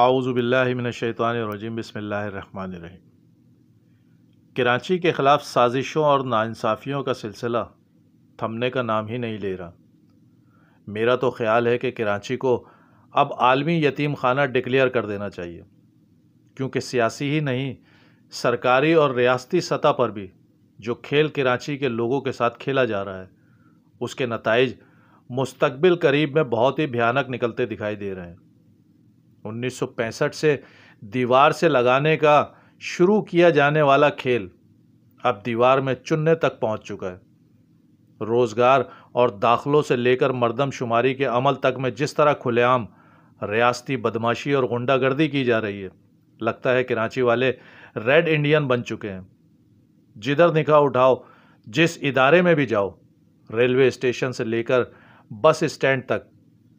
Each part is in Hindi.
आउज़बिल्लिमिनशैतानरजीम बसमीम कराची के ख़िलाफ़ साजिशों और नाानसाफ़ियों का सिलसिला थमने का नाम ही नहीं ले रहा मेरा तो ख़्याल है कि कराची को अब आलमी यतीम खाना डिक्लेयर कर देना चाहिए क्योंकि सियासी ही नहीं सरकारी और रियासती सतह पर भी जो खेल कराची के लोगों के साथ खेला जा रहा है उसके नतज मुस्तबिल करीब में बहुत ही भयानक निकलते दिखाई दे रहे हैं 1965 से दीवार से लगाने का शुरू किया जाने वाला खेल अब दीवार में चुनने तक पहुंच चुका है रोज़गार और दाखिलों से लेकर मरदमशुमारी के अमल तक में जिस तरह खुलेआम रियासती बदमाशी और गुंडागर्दी की जा रही है लगता है कराची वाले रेड इंडियन बन चुके हैं जिधर निकाह उठाओ जिस इदारे में भी जाओ रेलवे स्टेशन से लेकर बस स्टैंड तक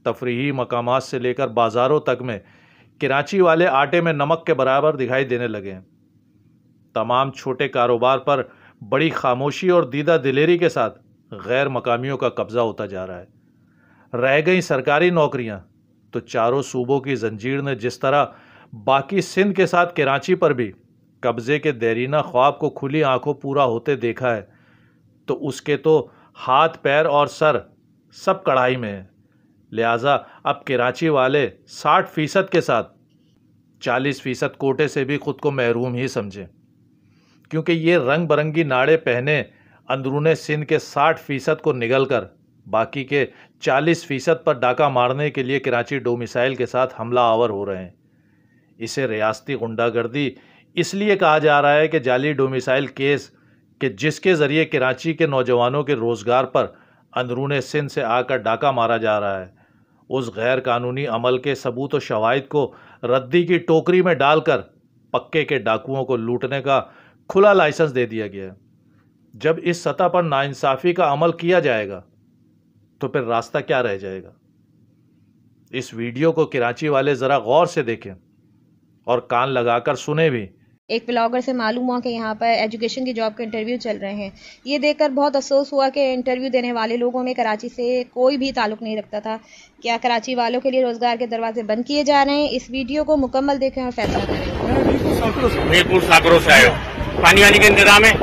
तफरी मकाम से लेकर बाज़ारों तक में कराची वाले आटे में नमक के बराबर दिखाई देने लगे तमाम छोटे कारोबार पर बड़ी खामोशी और दीदा दिलेरी के साथ गैर मकामियों का कब्ज़ा होता जा रहा है रह गई सरकारी नौकरियां तो चारों सूबों की जंजीर ने जिस तरह बाकी सिंध के साथ कराची पर भी कब्ज़े के देरीना ख्वाब को खुली आंखों पूरा होते देखा है तो उसके तो हाथ पैर और सर सब कढ़ाई में है लिहाजा अब कराची वाले साठ फ़ीसद के साथ चालीस फ़ीसद कोटे से भी ख़ुद को महरूम ही समझें क्योंकि ये रंग बरंगी नाड़े पहने अंदरून सिंध के साठ फ़ीसद को निगल कर बाकी के चालीस फ़ीसद पर डाका मारने के लिए कराची डोमिसाइल के साथ हमला आवर हो रहे हैं इसे रियासती गुंडागर्दी इसलिए कहा जा रहा है कि जाली डोमिसाइल केस के जिसके ज़रिए कराची के नौजवानों के रोज़गार पर अंदरून सिंध से आकर डाका मारा जा रहा है उस गैर कानूनी अमल के सबूत और शवाद को रद्दी की टोकरी में डालकर पक्के के डाकुओं को लूटने का खुला लाइसेंस दे दिया गया है जब इस सतह पर नाइंसाफ़ी का अमल किया जाएगा तो फिर रास्ता क्या रह जाएगा इस वीडियो को कराची वाले ज़रा गौर से देखें और कान लगाकर सुने भी एक ब्लॉगर से मालूम हुआ कि यहाँ पर एजुकेशन की जॉब के इंटरव्यू चल रहे हैं ये देखकर बहुत अफसोस हुआ कि इंटरव्यू देने वाले लोगों में कराची से कोई भी ताल्लुक़ नहीं रखता था क्या कराची वालों के लिए रोज़गार के दरवाजे बंद किए जा रहे हैं इस वीडियो को मुकम्मल देखें और फैसला करें बिल्कुल साकरों से आयो पानी वानी का इंतजाम है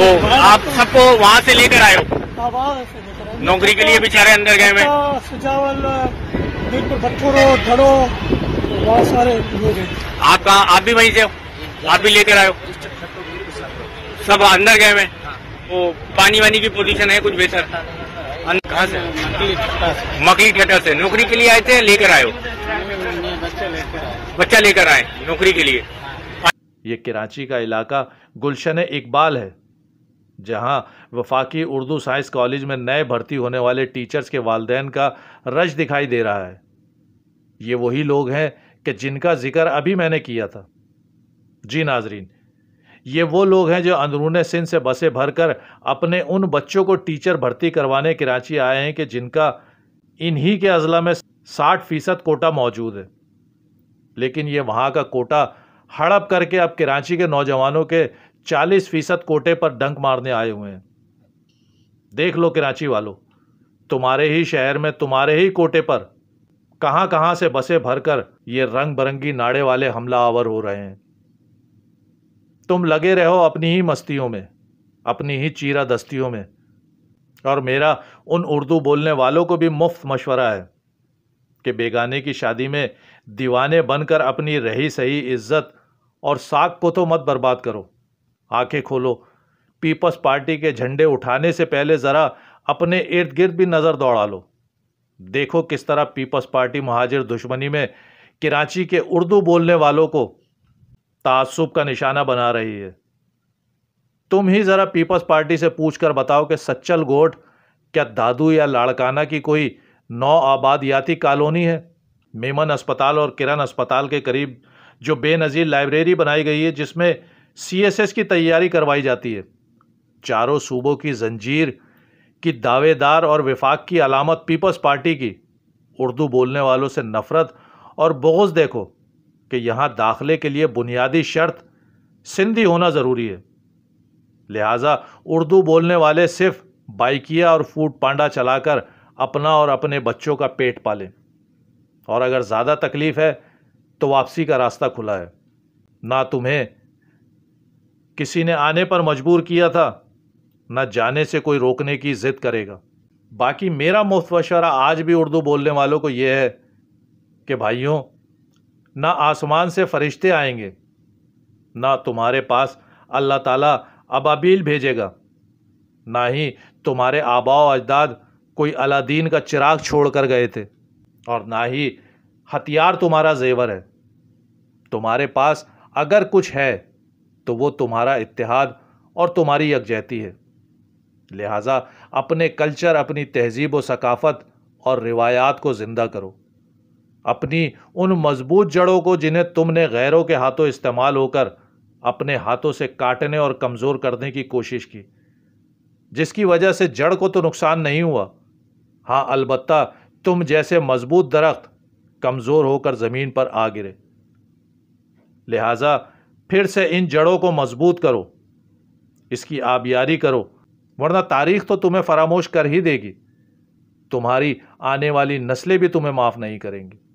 वो आप सबको वहाँ से लेकर आयो नौकरी के लिए बेचारे अंदर गए हुए बहुत सारे आप भी वहीं से हो आप भी लेकर आयो सब अंदर गए हुए हाँ। वो पानी वानी की पोजीशन है कुछ बेहतर कहा से मकली ठेटर से नौकरी के लिए आए थे लेकर आयो बच्चा लेकर आए नौकरी के लिए ये कराची का इलाका गुलशन इकबाल है जहां वफाकी उर्दू साइंस कॉलेज में नए भर्ती होने वाले टीचर्स के वालदेन का रश दिखाई दे रहा है ये वही लोग हैं कि जिनका ज़िक्र अभी मैंने किया था जी नाजरीन ये वो लोग हैं जो अंदरून सिंध से बसे भरकर अपने उन बच्चों को टीचर भर्ती करवाने कराची आए हैं कि जिनका इन्हीं के अजला में साठ फ़ीसद कोटा मौजूद है लेकिन ये वहाँ का कोटा हड़प करके अब कराची के नौजवानों के चालीस फ़ीसद कोटे पर डंक मारने आए हुए हैं देख लो कराची वालों तुम्हारे ही शहर में तुम्हारे ही कोटे पर कहां कहां से बसे भरकर ये रंग बिरंगी नाड़े वाले हमलावर हो रहे हैं तुम लगे रहो अपनी ही मस्तियों में अपनी ही चीरा दस्तियों में और मेरा उन उर्दू बोलने वालों को भी मुफ्त मशवरा है कि बेगाने की शादी में दीवाने बनकर अपनी रही सही इज्जत और साख को तो मत बर्बाद करो आंखें खोलो पीपल्स पार्टी के झंडे उठाने से पहले ज़रा अपने इर्द गिर्द भी नज़र दौड़ा लो देखो किस तरह पीपल्स पार्टी महाजिर दुश्मनी में कराची के उर्दू बोलने वालों को तासुब का निशाना बना रही है तुम ही ज़रा पीपल्स पार्टी से पूछकर बताओ कि सच्चल गोट क्या दादू या लाड़काना की कोई नौ आबादियाती कॉलोनी है मेमन अस्पताल और किरण अस्पताल के करीब जो बेनज़ीर लाइब्रेरी बनाई गई है जिसमें सीएसएस की तैयारी करवाई जाती है चारों सूबों की जंजीर कि दावेदार और विफाक की अलामत पीपल्स पार्टी की उर्दू बोलने वालों से नफ़रत और बोझ देखो कि यहाँ दाखिले के लिए बुनियादी शर्त सिंधी होना ज़रूरी है लिहाजा उर्दू बोलने वाले सिर्फ बाइकिया और फूड पांडा चलाकर अपना और अपने बच्चों का पेट पालें और अगर ज़्यादा तकलीफ़ है तो वापसी का रास्ता खुला है ना तुम्हें किसी ने आने पर मजबूर किया था ना जाने से कोई रोकने की ज़िद करेगा बाकी मेरा मुफ्त मशवरा आज भी उर्दू बोलने वालों को यह है कि भाइयों ना आसमान से फरिश्ते आएंगे ना तुम्हारे पास अल्लाह ताला अबाबील भेजेगा ना ही तुम्हारे आबाओ अजदाद कोई अलादीन का चिराग छोड़ कर गए थे और ना ही हथियार तुम्हारा जेवर है तुम्हारे पास अगर कुछ है तो वो तुम्हारा इतिहाद और तुम्हारी यकजहती है लिहाजा अपने कल्चर अपनी तहजीब व सकाफ़त और रिवायात को ज़िंदा करो अपनी उन मजबूत जड़ों को जिन्हें तुमने गैरों के हाथों इस्तेमाल होकर अपने हाथों से काटने और कमज़ोर करने की कोशिश की जिसकी वजह से जड़ को तो नुकसान नहीं हुआ हाँ अलबत् तुम जैसे मजबूत दरख्त कमज़ोर होकर ज़मीन पर आ गिरे लिहाजा फिर से इन जड़ों को मजबूत करो इसकी आबियारी करो वरना तारीख तो तुम्हें फरामोश कर ही देगी तुम्हारी आने वाली नस्लें भी तुम्हें माफ़ नहीं करेंगी